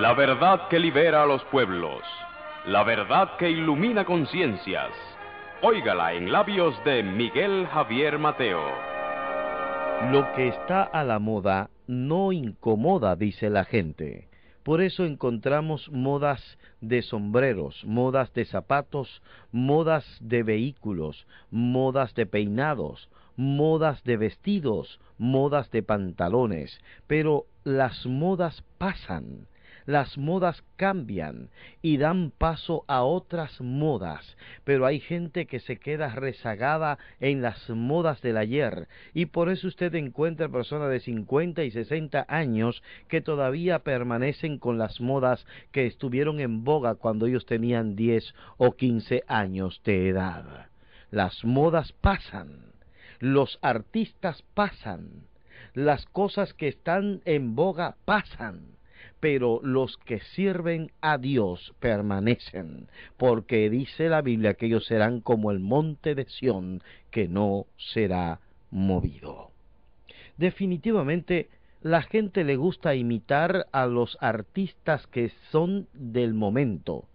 La verdad que libera a los pueblos. La verdad que ilumina conciencias. Óigala en labios de Miguel Javier Mateo. Lo que está a la moda no incomoda, dice la gente. Por eso encontramos modas de sombreros, modas de zapatos, modas de vehículos, modas de peinados, modas de vestidos, modas de pantalones. Pero las modas pasan las modas cambian y dan paso a otras modas, pero hay gente que se queda rezagada en las modas del ayer y por eso usted encuentra personas de 50 y 60 años que todavía permanecen con las modas que estuvieron en boga cuando ellos tenían 10 o 15 años de edad. Las modas pasan, los artistas pasan, las cosas que están en boga pasan pero los que sirven a Dios permanecen, porque dice la Biblia que ellos serán como el monte de Sión, que no será movido. Definitivamente, la gente le gusta imitar a los artistas que son del momento.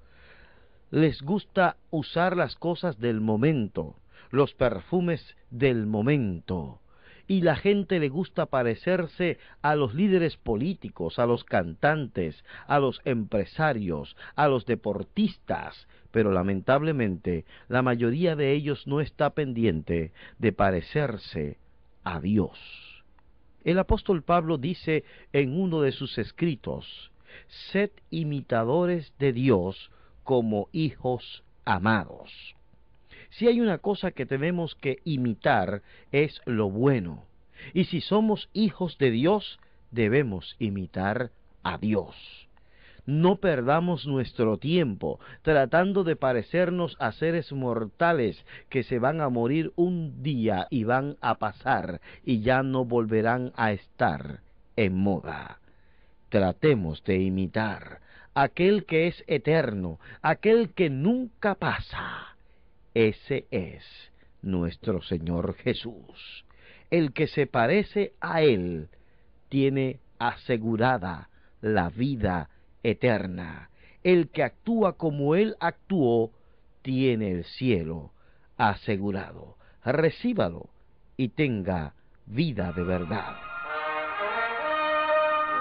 Les gusta usar las cosas del momento, los perfumes del momento y la gente le gusta parecerse a los líderes políticos, a los cantantes, a los empresarios, a los deportistas, pero lamentablemente la mayoría de ellos no está pendiente de parecerse a Dios. El apóstol Pablo dice en uno de sus escritos, sed imitadores de Dios como hijos amados. Si hay una cosa que tenemos que imitar es lo bueno. Y si somos hijos de Dios, debemos imitar a Dios. No perdamos nuestro tiempo tratando de parecernos a seres mortales que se van a morir un día y van a pasar y ya no volverán a estar en moda. Tratemos de imitar aquel que es eterno, aquel que nunca pasa ese es nuestro Señor Jesús. El que se parece a Él tiene asegurada la vida eterna. El que actúa como Él actuó tiene el cielo asegurado. Recíbalo y tenga vida de verdad.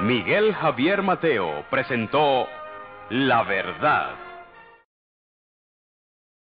Miguel Javier Mateo presentó La Verdad.